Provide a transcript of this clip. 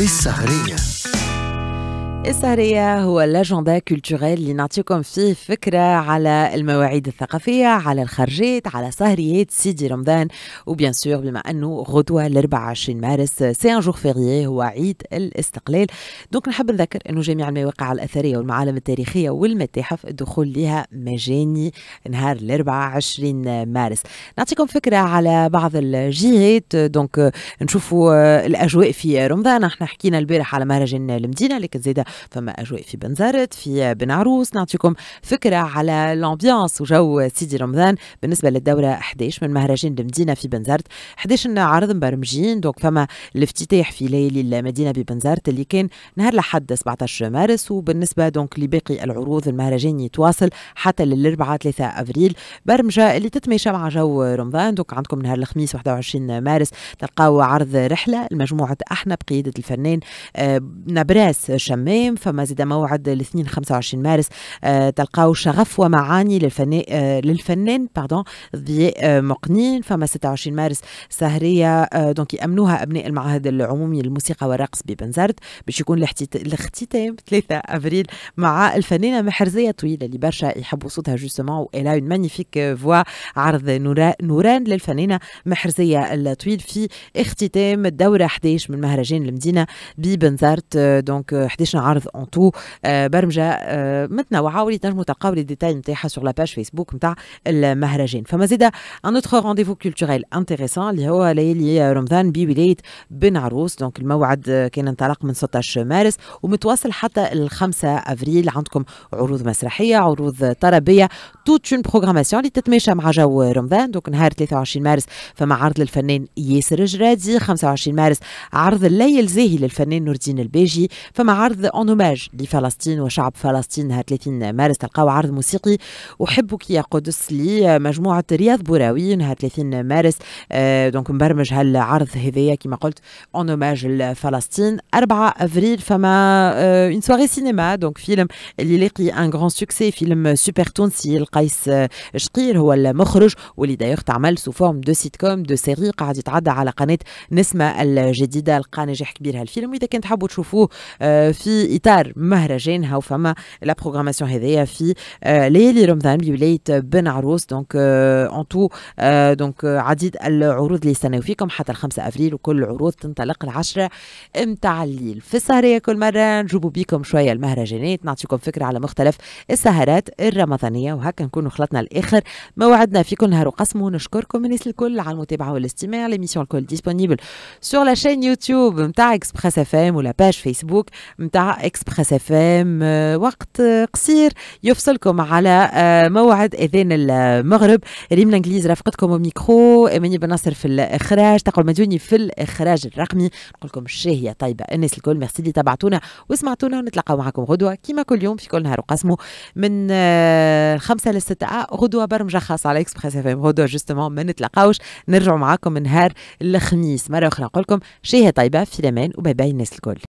e Sarrinha. السهرية هو اللاجندا كولتوريل اللي نعطيكم فيه فكرة على المواعيد الثقافية على الخرجات على سهريات سيدي رمضان وبيان سور بما أنه غدوة ل 24 مارس سي ان جور فيريي هو عيد الاستقلال دونك نحب نذكر أنه جميع المواقع الأثرية والمعالم التاريخية والمتاحف الدخول لها مجاني نهار ل 24 مارس نعطيكم فكرة على بعض الجهات دونك نشوفوا الأجواء في رمضان احنا حكينا البارح على مهرجان المدينة لكن زيدا فما أجواء في بنزرت في بن عروس نعطيكم فكرة على الأمبيانس وجو سيدي رمضان بالنسبة للدورة 11 من مهرجان المدينة في بنزرت 11 عرض مبرمجين دونك فما الافتتاح في ليالي المدينة ببنزرت اللي كان نهار لحد 17 مارس وبالنسبة دونك لباقي العروض المهرجان يتواصل حتى للأربعة 3 أفريل برمجة اللي تتماشى مع جو رمضان دونك عندكم نهار الخميس 21 مارس تلقاو عرض رحلة لمجموعة أحنا بقيادة الفنان آه، نبراس شمال العام فما زاد موعد الاثنين 25 مارس آه، تلقاو شغف ومعاني آه، للفنان للفنان باردون ضياء مقنين فما 26 مارس سهريه دونك آه، يامنوها ابناء المعهد العمومي للموسيقى والرقص ببنزرت باش يكون الاختتام 3 افريل مع الفنانه محرزيه طويله اللي برشا يحبوا صوتها جوستومون والا اون مانيفيك فوا عرض نوران للفنانه محرزيه الطويل في اختتام الدوره 11 من مهرجان المدينه ببنزرت دونك 11 عرض اون آه، تو برمجه آه، متنوعه واللي تنجموا تلقاو لي ديتاي نتاعها سور لاباج فيسبوك نتاع المهرجان فما زيد ان اوتر رونديفو كولتوريل انتيريسون اللي هو ليالي رمضان بولايه بن عروس دونك الموعد آه، كان انطلق من 16 مارس ومتواصل حتى ال 5 افريل عندكم عروض مسرحيه عروض طربيه توت اون بروغراماسيون اللي تتماشى مع جو رمضان دوك نهار 23 مارس فما عرض للفنان ياسر جرادي 25 مارس عرض الليل زاهي للفنان نور الدين الباجي فما عرض هوماج لفلسطين وشعب فلسطين نهار 30 مارس تلقاو عرض موسيقي وحبك يا قدس لمجموعه رياض بوراوي نهار 30 مارس آه، دونك مبرمج هالعرض هذايا كما قلت هوماج لفلسطين 4 افريل فما اون سواغي سواري سينما دونك فيلم اللي لاقي ان غران سوكسي فيلم سوبر تونسي يلقى قيس شقير هو المخرج واللي دايوغ تعمل سو فورم دو سيت كوم دو سيري قاعد يتعدى على قناه نسمه الجديده لقى نجاح كبير هالفيلم واذا كان تحبوا تشوفوه آه، في اطار مهرجان هاو فما لا بروغراماسيون هذايا في آه، ليالي رمضان بولايه بن عروس دونك اون تو دونك عديد العروض اللي يستناو فيكم حتى ال 5 افريل وكل العروض تنطلق العشرة متاع الليل في السهريه كل مره نجيبوا بيكم شويه المهرجانات نعطيكم فكره على مختلف السهرات الرمضانيه وهكا هكا خلطنا الاخر موعدنا فيكم نهار وقسمه نشكركم الناس الكل على المتابعه والاستماع ليميسيون الكل ديسپونيبل سور لا شين يوتيوب نتاع اكسبريس اف ام ولا باج فيسبوك نتاع اكسبريس اف ام وقت قصير يفصلكم على آه، موعد اذان المغرب ريم الانجليز رافقتكم وميكرو اماني بن في الاخراج تقول مدوني في الاخراج الرقمي نقول لكم الشهيه طيبه الناس الكل ميرسي اللي تبعتونا وسمعتونا ونتلاقاو معكم غدوه كيما كل يوم في كل نهار وقسمه من آه، خمسة خمسة غدوة برمجة خاصة على اكسبريس اف ام غدوة جوستومون ما نتلاقاوش نرجعوا معاكم نهار الخميس مرة أخرى نقول لكم شهية طيبة في الأمان وباي باي الناس الكل